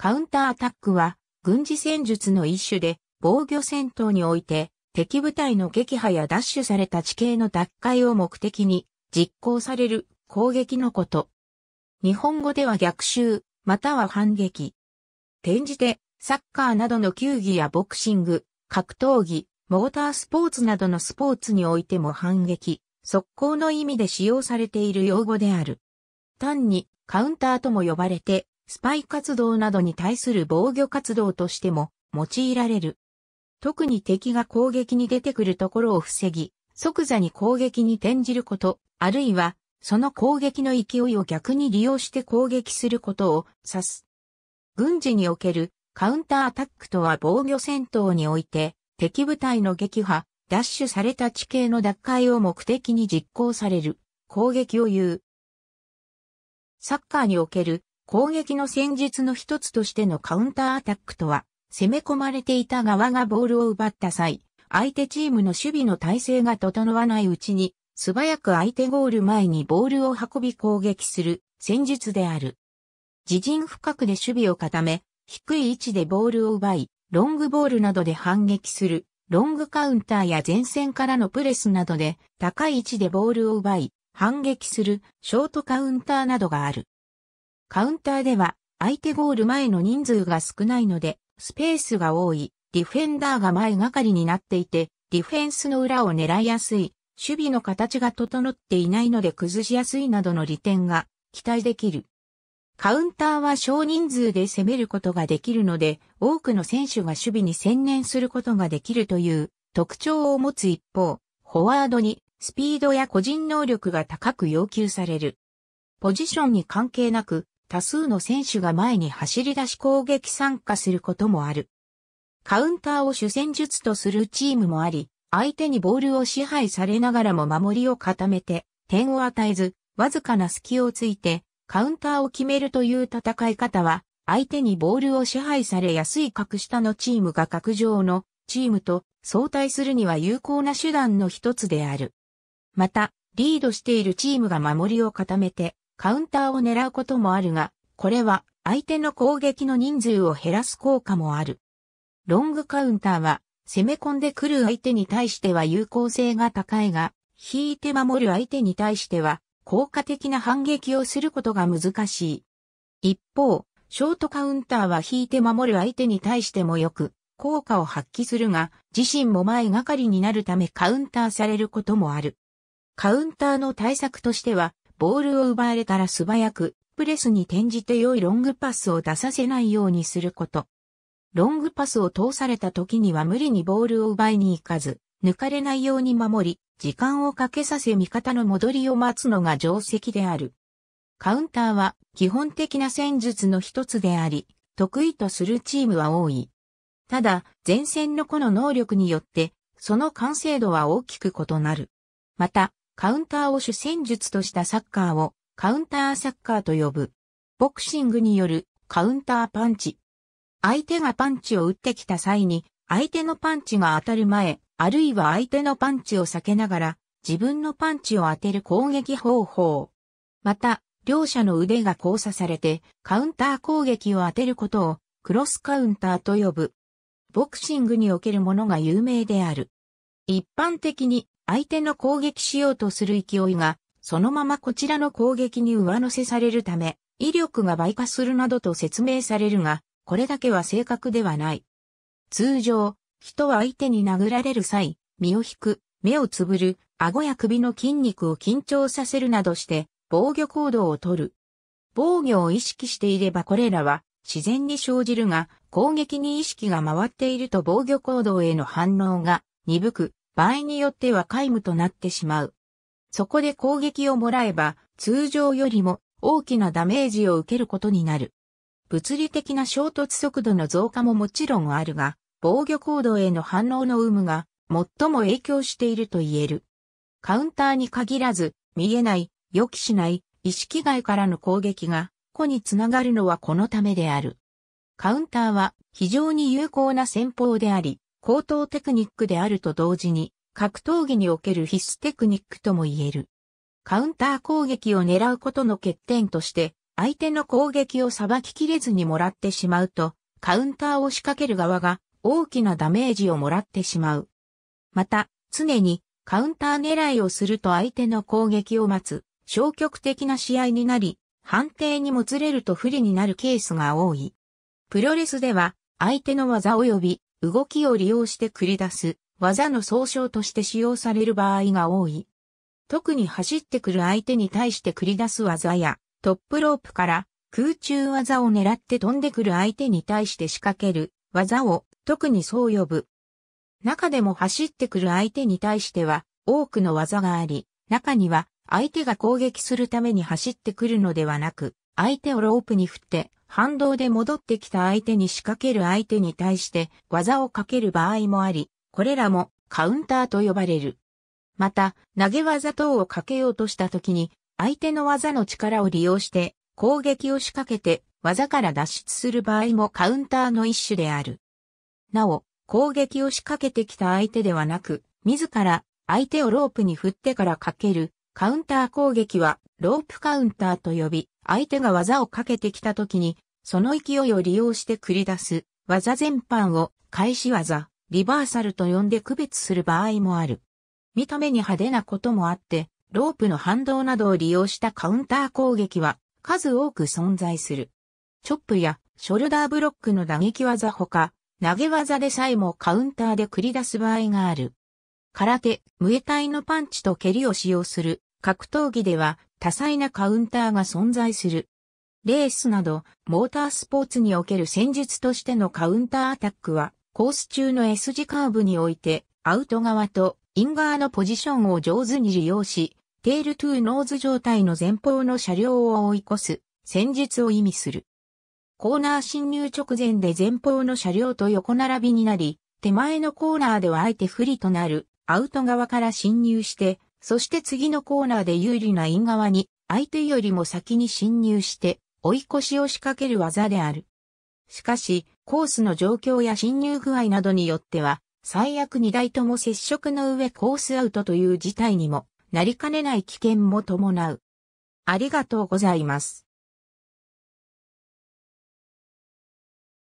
カウンターアタックは、軍事戦術の一種で、防御戦闘において、敵部隊の撃破や奪取された地形の奪回を目的に、実行される攻撃のこと。日本語では逆襲、または反撃。転じて、サッカーなどの球技やボクシング、格闘技、モータースポーツなどのスポーツにおいても反撃、速攻の意味で使用されている用語である。単に、カウンターとも呼ばれて、スパイ活動などに対する防御活動としても用いられる。特に敵が攻撃に出てくるところを防ぎ、即座に攻撃に転じること、あるいは、その攻撃の勢いを逆に利用して攻撃することを指す。軍事におけるカウンターアタックとは防御戦闘において、敵部隊の撃破、奪取された地形の奪回を目的に実行される攻撃を言う。サッカーにおける攻撃の戦術の一つとしてのカウンターアタックとは、攻め込まれていた側がボールを奪った際、相手チームの守備の体制が整わないうちに、素早く相手ゴール前にボールを運び攻撃する戦術である。自陣深くで守備を固め、低い位置でボールを奪い、ロングボールなどで反撃する、ロングカウンターや前線からのプレスなどで高い位置でボールを奪い、反撃するショートカウンターなどがある。カウンターでは、相手ゴール前の人数が少ないので、スペースが多い、ディフェンダーが前がかりになっていて、ディフェンスの裏を狙いやすい、守備の形が整っていないので崩しやすいなどの利点が期待できる。カウンターは少人数で攻めることができるので、多くの選手が守備に専念することができるという特徴を持つ一方、フォワードにスピードや個人能力が高く要求される。ポジションに関係なく、多数の選手が前に走り出し攻撃参加することもある。カウンターを主戦術とするチームもあり、相手にボールを支配されながらも守りを固めて、点を与えず、わずかな隙をついて、カウンターを決めるという戦い方は、相手にボールを支配されやすい格下のチームが格上のチームと相対するには有効な手段の一つである。また、リードしているチームが守りを固めて、カウンターを狙うこともあるが、これは相手の攻撃の人数を減らす効果もある。ロングカウンターは攻め込んでくる相手に対しては有効性が高いが、引いて守る相手に対しては効果的な反撃をすることが難しい。一方、ショートカウンターは引いて守る相手に対してもよく効果を発揮するが、自身も前がかりになるためカウンターされることもある。カウンターの対策としては、ボールを奪われたら素早く、プレスに転じて良いロングパスを出させないようにすること。ロングパスを通された時には無理にボールを奪いに行かず、抜かれないように守り、時間をかけさせ味方の戻りを待つのが定石である。カウンターは基本的な戦術の一つであり、得意とするチームは多い。ただ、前線の子の能力によって、その完成度は大きく異なる。また、カウンターを主戦術としたサッカーをカウンターサッカーと呼ぶ。ボクシングによるカウンターパンチ。相手がパンチを打ってきた際に、相手のパンチが当たる前、あるいは相手のパンチを避けながら、自分のパンチを当てる攻撃方法。また、両者の腕が交差されて、カウンター攻撃を当てることを、クロスカウンターと呼ぶ。ボクシングにおけるものが有名である。一般的に、相手の攻撃しようとする勢いが、そのままこちらの攻撃に上乗せされるため、威力が倍化するなどと説明されるが、これだけは正確ではない。通常、人は相手に殴られる際、身を引く、目をつぶる、顎や首の筋肉を緊張させるなどして、防御行動をとる。防御を意識していればこれらは自然に生じるが、攻撃に意識が回っていると防御行動への反応が鈍く、場合によっては皆無となってしまう。そこで攻撃をもらえば、通常よりも大きなダメージを受けることになる。物理的な衝突速度の増加ももちろんあるが、防御行動への反応の有無が最も影響していると言える。カウンターに限らず、見えない、予期しない、意識外からの攻撃が、個につながるのはこのためである。カウンターは非常に有効な戦法であり、高等テクニックであると同時に、格闘技における必須テクニックとも言える。カウンター攻撃を狙うことの欠点として、相手の攻撃を裁ききれずにもらってしまうと、カウンターを仕掛ける側が大きなダメージをもらってしまう。また、常にカウンター狙いをすると相手の攻撃を待つ、消極的な試合になり、判定にもつれると不利になるケースが多い。プロレスでは、相手の技及び動きを利用して繰り出す技の総称として使用される場合が多い。特に走ってくる相手に対して繰り出す技や、トップロープから空中技を狙って飛んでくる相手に対して仕掛ける技を特にそう呼ぶ。中でも走ってくる相手に対しては多くの技があり、中には相手が攻撃するために走ってくるのではなく、相手をロープに振って反動で戻ってきた相手に仕掛ける相手に対して技をかける場合もあり、これらもカウンターと呼ばれる。また、投げ技等をかけようとした時に、相手の技の力を利用して攻撃を仕掛けて技から脱出する場合もカウンターの一種である。なお、攻撃を仕掛けてきた相手ではなく、自ら相手をロープに振ってからかけるカウンター攻撃はロープカウンターと呼び、相手が技をかけてきた時に、その勢いを利用して繰り出す技全般を返し技、リバーサルと呼んで区別する場合もある。見た目に派手なこともあって、ロープの反動などを利用したカウンター攻撃は数多く存在する。チョップやショルダーブロックの打撃技ほか、投げ技でさえもカウンターで繰り出す場合がある。空手、ムエタイのパンチと蹴りを使用する格闘技では多彩なカウンターが存在する。レースなど、モータースポーツにおける戦術としてのカウンターアタックは、コース中の S 字カーブにおいて、アウト側とイン側のポジションを上手に利用し、テールトゥーノーズ状態の前方の車両を追い越す戦術を意味する。コーナー侵入直前で前方の車両と横並びになり、手前のコーナーでは相手不利となるアウト側から侵入して、そして次のコーナーで有利なイン側に、相手よりも先に侵入して、追い越しを仕掛ける技である。しかし、コースの状況や侵入具合などによっては、最悪2台とも接触の上コースアウトという事態にもなりかねない危険も伴う。ありがとうございます。